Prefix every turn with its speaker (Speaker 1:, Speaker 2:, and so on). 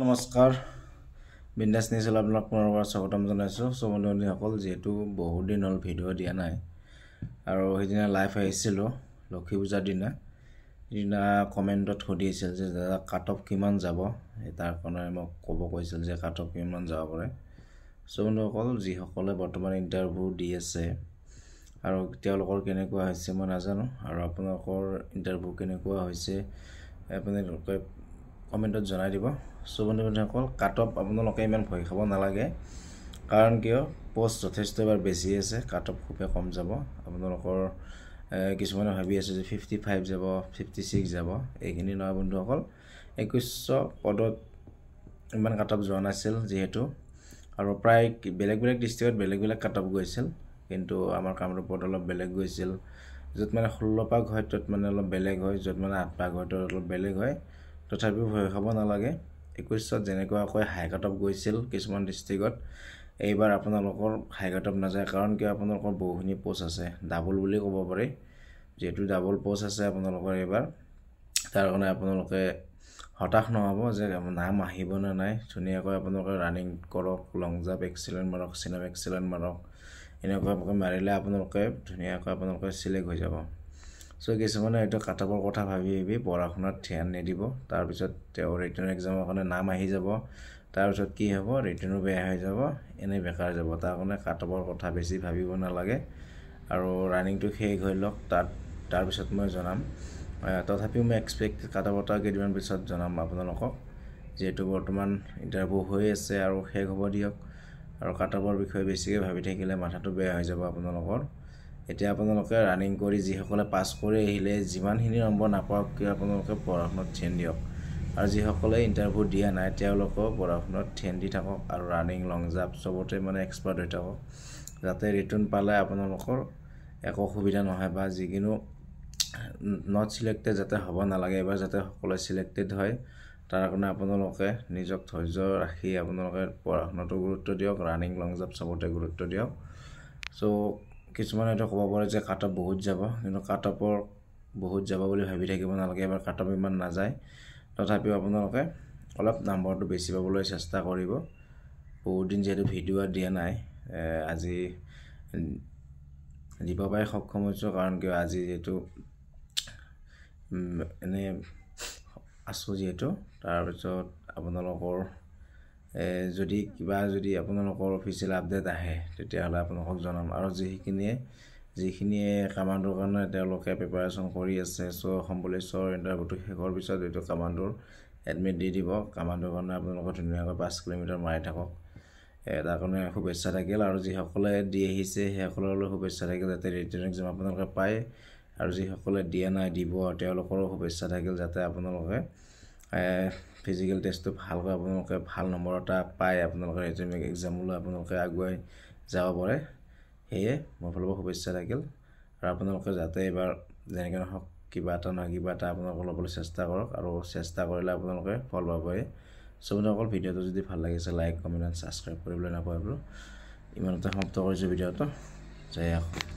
Speaker 1: নমস্কাৰ বিন্দাস নিউজলৈ আপোনাক পুনৰবাৰ স্বাগতম জনাইছোঁ সুমন্দীসকল যিহেতু বহুত দিন হ'ল ভিডিঅ' দিয়া নাই আৰু সেইদিনা লাইভ আহিছিলোঁ লক্ষী পূজাৰ দিনা সেইদিনা কমেণ্টত সুধিছিল যে দাদা কাট অফ কিমান যাব সেই তাৰ কাৰণে মোক ক'ব কৈছিল যে কাট অফ কিমান যাব পাৰে সুমন্দীসকল যিসকলে বৰ্তমান ইণ্টাৰভিউ দি আছে আৰু তেওঁলোকৰ কেনেকুৱা হৈছে মই নাজানো আৰু আপোনালোকৰ ইণ্টাৰভিউ কেনেকুৱা হৈছে আপোনালোকে কমেণ্টত জনাই দিব চ' বন্ধু বন্ধুবন্ধুসকল কাটঅফ আপোনালোকে ইমান ভয় খাব নালাগে কাৰণ কিয় পষ্ট যথেষ্ট এবাৰ বেছি আছে কাটঅফ খুবেই কম যাব আপোনালোকৰ কিছুমানে ভাবি আছে যে ফিফটি ফাইভ যাব ফিফটি ছিক্স যাব এইখিনি নহয় বন্ধুসকল একৈছশ পদত ইমান কাটঅফ যোৱা নাছিল যিহেতু আৰু প্ৰায় বেলেগ বেলেগ ডিষ্ট্ৰিক্টত বেলেগ বেলেগ কাটঅফ গৈছিল কিন্তু আমাৰ কামৰূপত অলপ বেলেগ গৈছিল য'ত মানে ষোল্ল পাক হয় ত'ত মানে অলপ বেলেগ হয় য'ত মানে আঠ পাক হয় ত'ত অলপ বেলেগ হয় তথাপিও ভয় খাব নালাগে একৈছত যেনেকুৱাকৈ হাইকাট অফ গৈছিল কিছুমান ডিষ্ট্ৰিক্টত এইবাৰ আপোনালোকৰ হাইকাট অফ নাযায় কাৰণ কিয় আপোনালোকৰ বহুখিনি প'ষ্ট আছে ডাবল বুলি ক'ব পাৰি যিহেতু ডাবল প'ষ্ট আছে আপোনালোকৰ এইবাৰ তাৰ কাৰণে আপোনালোকে হতাশ নহ'ব যে নাম আহিব নে নাই ধুনীয়াকৈ আপোনালোকে ৰানিং কৰক লং জাম্প এক্সিলেণ্ট মাৰক চিনাপ এক্সিলেণ্ট মাৰক এনেকুৱাকৈ মাৰিলে আপোনালোকে ধুনীয়াকৈ আপোনালোকে চিলেক্ট হৈ যাব চ' কিছুমানে হয়তো কাটপৰ কথা ভাবি ভাবি পঢ়া শুনাত ধ্যান নিদিব তাৰপিছত তেওঁ ৰিটাৰ্ণ এক্সামৰ কাৰণে নাম আহি যাব তাৰপিছত কি হ'ব ৰিটাৰ্ণো বেয়া হৈ যাব এনেই বেকাৰ যাব তাৰ কাৰণে কাটপৰ কথা বেছি ভাবিব নালাগে আৰু ৰানিংটো শেষ হৈ লওক তাত তাৰপিছত মই জনাম তথাপিও মই এক্সপেক্ট কাটপৰ কেইদিনমান পিছত জনাম আপোনালোকক যিহেতু বৰ্তমান ইণ্টাৰভিউ হৈ আছে আৰু শেষ হ'ব দিয়ক আৰু কাটপৰ বিষয়ে বেছিকৈ ভাবি থাকিলে মাথাটো বেয়া হৈ যাব আপোনালোকৰ এতিয়া আপোনালোকে ৰানিং কৰি যিসকলে পাছ কৰি আহিলে যিমানখিনি নম্বৰ নাপাওক কিয় আপোনালোকে পঢ়া শুনত ঠেন দিয়ক আৰু যিসকলে ইণ্টাৰভিউ দিয়া নাই তেওঁলোকেও পঢ়া শুনত ঠেন দি থাকক আৰু ৰানিং লং জাম্প চবতে মানে এক্সপাৰ্ট হৈ থাকক যাতে ৰিটাৰ্ণ পালে আপোনালোকৰ একো অসুবিধা নহয় বা যিকোনো নট ছিলেক্টেড যাতে হ'ব নালাগে বা যাতে সকলোৱে চিলেক্টেড হয় তাৰ কাৰণে আপোনালোকে নিজক ধৈৰ্য ৰাখি আপোনালোকে পঢ়া শুনাতো গুৰুত্ব দিয়ক ৰানিং লং জাম্প চবতে গুৰুত্ব দিয়ক চ' কিছুমানে এইটো ক'ব পাৰে যে কাট কাটপ বহুত যাব কিন্তু কাটপৰ বহুত যাব বুলি ভাবি থাকিব নালাগে এবাৰ কাটপ ইমান নাযায় তথাপিও আপোনালোকে অলপ নাম্বাৰটো বেছি পাবলৈ চেষ্টা কৰিব বহুত দিন যিহেতু ভিডিঅ' দিয়া নাই আজি দিব পাৰি সক্ষম হৈছোঁ কাৰণ কিয় আজি যিহেতু এনেই আছোঁ যিহেতু তাৰপিছত আপোনালোকৰ যদি কিবা যদি আপোনালোকৰ অফিচিয়েল আপডেট আহে তেতিয়াহ'লে আপোনালোকক জনাম আৰু যিখিনিয়ে যিখিনিয়ে কামাণ্ডৰ কাৰণে তেওঁলোকে প্ৰিপাৰেশ্যন কৰি আছে চ' সম্বলেশ্বৰ ইণ্টাৰভিউটো শেষৰ পিছত এইটো কামাণ্ডোৰ এডমিট দি দিব কামাণ্ডোৰ কাৰণে আপোনালোকে ধুনীয়াকৈ পাঁচ কিলোমিটাৰ মাৰি থাকক তাৰ কাৰণে শুভেচ্ছা থাকিল আৰু যিসকলে দি আহিছে সেইসকললৈ শুভেচ্ছা থাকিল যাতে ৰিটাৰ্ণ এক্সাম আপোনালোকে পায় আৰু যিসকলে দিয়া নাই দিব তেওঁলোকৰো শুভেচ্ছা থাকিল যাতে আপোনালোকে ফিজিকেল টেষ্টটো ভালকৈ আপোনালোকে ভাল নম্বৰ এটা পায় আপোনালোকে ৰেজুমে এক্সামলৈ আপোনালোকে আগুৱাই যাব পাৰে সেয়ে মোৰ ফালৰ পৰা শুভেচ্ছা থাকিল আৰু আপোনালোকে যাতে এইবাৰ যেনেকৈ নহওক কিবা এটা নহয় কিবা এটা আপোনালোকে ল'বলৈ চেষ্টা কৰক আৰু চেষ্টা কৰিলে আপোনালোকে ফল পাবই সবিনসকল ভিডিঅ'টো যদি ভাল লাগিছে লাইক কমেণ্ট এণ্ড ছাবস্ক্ৰাইব কৰিবলৈ নাপাহৰিব ইমানতে সমাপ্ত কৰিছোঁ ভিডিঅ'টো যাই আকৌ